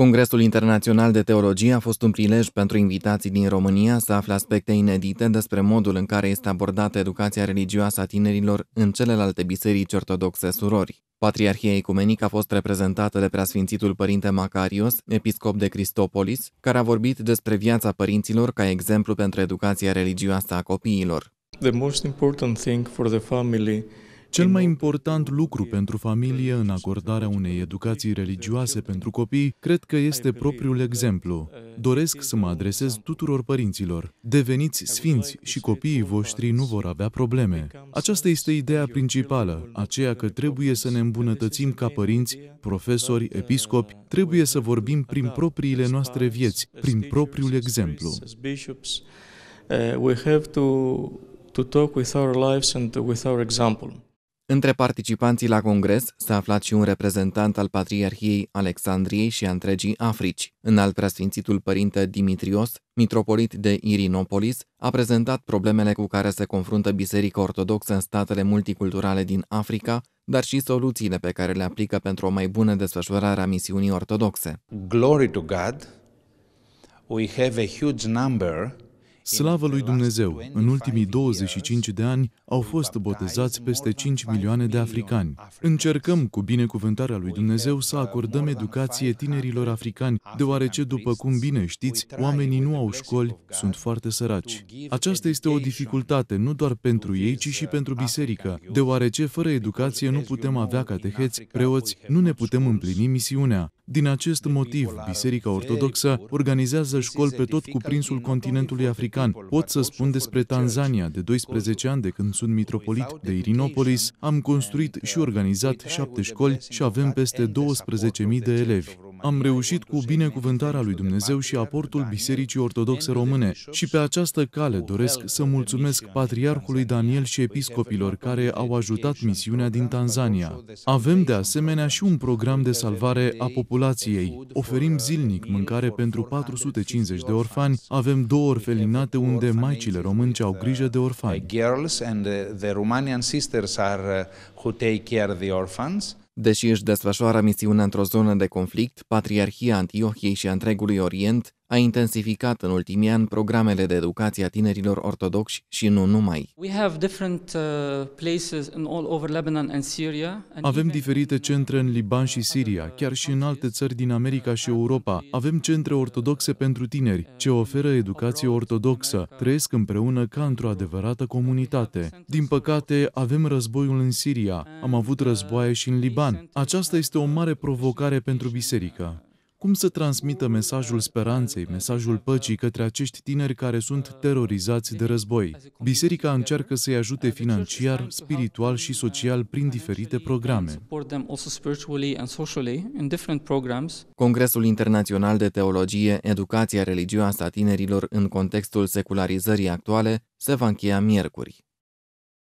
Congresul Internațional de Teologie a fost un prilej pentru invitații din România să afle aspecte inedite despre modul în care este abordată educația religioasă a tinerilor în celelalte biserici ortodoxe surori. Patriarhia Ecumenică a fost reprezentată de preasfințitul părinte Macarios, episcop de Cristopolis, care a vorbit despre viața părinților ca exemplu pentru educația religioasă a copiilor. The most important thing for the family cel mai important lucru pentru familie în acordarea unei educații religioase pentru copii, cred că este propriul exemplu. Doresc să mă adresez tuturor părinților. Deveniți sfinți și copiii voștri nu vor avea probleme. Aceasta este ideea principală, aceea că trebuie să ne îmbunătățim ca părinți, profesori, episcopi, trebuie să vorbim prin propriile noastre vieți, prin propriul exemplu. Uh, we have to to talk with our lives and with our example. Între participanții la congres s-a aflat și un reprezentant al Patriarhiei Alexandriei și a întregii Africi. În al preasfințitul părinte Dimitrios, mitropolit de Irinopolis, a prezentat problemele cu care se confruntă Biserica Ortodoxă în statele multiculturale din Africa, dar și soluțiile pe care le aplică pentru o mai bună desfășurare a misiunii ortodoxe. Glory to God! We have a huge number Slavă lui Dumnezeu, în ultimii 25 de ani au fost botezați peste 5 milioane de africani. Încercăm, cu binecuvântarea lui Dumnezeu, să acordăm educație tinerilor africani, deoarece, după cum bine știți, oamenii nu au școli, sunt foarte săraci. Aceasta este o dificultate nu doar pentru ei, ci și pentru biserică, deoarece fără educație nu putem avea cateheți, preoți, nu ne putem împlini misiunea. Din acest motiv, Biserica Ortodoxă organizează școli pe tot cuprinsul continentului african. Pot să spun despre Tanzania, de 12 ani de când sunt mitropolit de Irinopolis, am construit și organizat șapte școli și avem peste 12.000 de elevi am reușit cu binecuvântarea lui Dumnezeu și aportul Bisericii Ortodoxe Române și pe această cale doresc să mulțumesc Patriarhului Daniel și episcopilor care au ajutat misiunea din Tanzania. Avem de asemenea și un program de salvare a populației. Oferim zilnic mâncare pentru 450 de orfani, avem două orfelinate unde maicile românce au grijă de orfani. Deși își desfășoară misiunea într-o zonă de conflict, Patriarhia Antiohiei și a întregului Orient a intensificat în ultimii ani programele de educație a tinerilor ortodoxi și nu numai. Uh, avem diferite centre în Liban și Siria, chiar și în alte țări din America și Europa. Avem centre ortodoxe pentru tineri, ce oferă educație ortodoxă. Trăiesc împreună ca într-o adevărată comunitate. Din păcate, avem războiul în Siria, am avut războaie și în Liban. Aceasta este o mare provocare pentru biserică cum să transmită mesajul speranței, mesajul păcii către acești tineri care sunt terorizați de război. Biserica încearcă să-i ajute financiar, spiritual și social prin diferite programe. Congresul Internațional de Teologie, Educația Religioasă a Tinerilor în contextul secularizării actuale se va încheia miercuri.